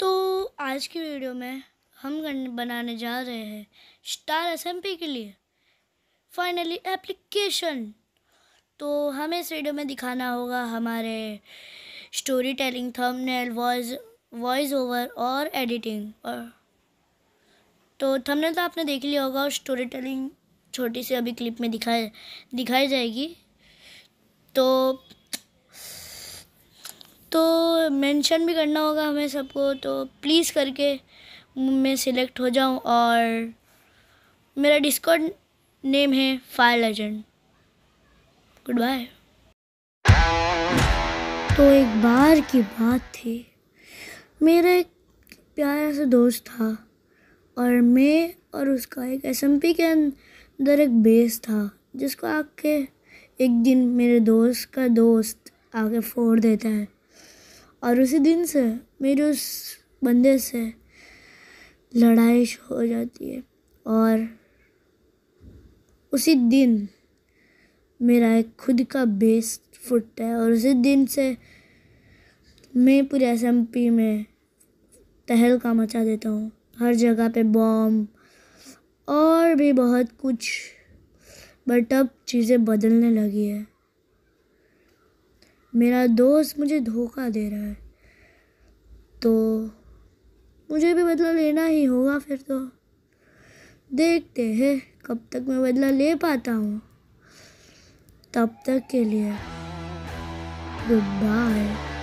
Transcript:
तो आज की वीडियो में हम बनाने जा रहे हैं स्टार एसएमपी के लिए फाइनली एप्लीकेशन तो हमें इस वीडियो में दिखाना होगा हमारे storytelling thumbnail voice voice over और एडिटिंग और तो थंबनेल तो आपने देख लिया होगा और स्टोरी टेलिंग छोटी सी अभी क्लिप में दिखाई दिखाई जाएगी तो तो मेंशन भी करना होगा हमें सबको तो प्लीज़ करके मैं सिलेक्ट हो जाऊं और मेरा डिस्कॉर्ड नेम है फायर लेजेंड गुड बाय तो एक बार की बात थी मेरा एक प्यारा सा दोस्त था और मैं और उसका एक एस के अंदर एक बेस था जिसको आके एक दिन मेरे दोस्त का दोस्त आके फोड़ देता है और उसी दिन से मेरी उस बंदे से लड़ाई हो जाती है और उसी दिन मेरा एक खुद का बेस फुटता है और उसी दिन से मैं पूरे एस में तहलका मचा देता हूँ हर जगह पे बॉम्ब और भी बहुत कुछ बट अब चीज़ें बदलने लगी है मेरा दोस्त मुझे धोखा दे रहा है तो मुझे भी बदला लेना ही होगा फिर तो देखते हैं कब तक मैं बदला ले पाता हूँ तब तक के लिए गुड बाय